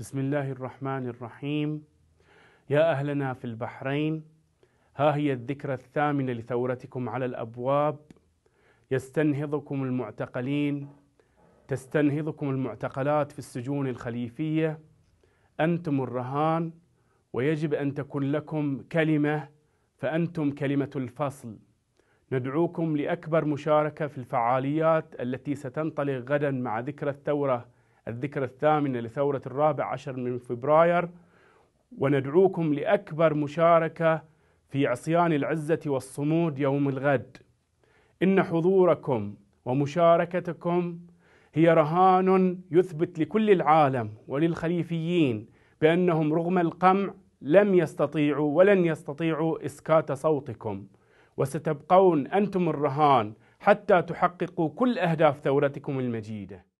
بسم الله الرحمن الرحيم يا اهلنا في البحرين ها هي الذكرى الثامنه لثورتكم على الابواب يستنهضكم المعتقلين تستنهضكم المعتقلات في السجون الخليفيه انتم الرهان ويجب ان تكون لكم كلمه فانتم كلمه الفصل ندعوكم لاكبر مشاركه في الفعاليات التي ستنطلق غدا مع ذكرى الثوره الذكرى الثامنة لثورة الرابع عشر من فبراير وندعوكم لأكبر مشاركة في عصيان العزة والصمود يوم الغد إن حضوركم ومشاركتكم هي رهان يثبت لكل العالم وللخليفيين بأنهم رغم القمع لم يستطيعوا ولن يستطيعوا إسكات صوتكم وستبقون أنتم الرهان حتى تحققوا كل أهداف ثورتكم المجيده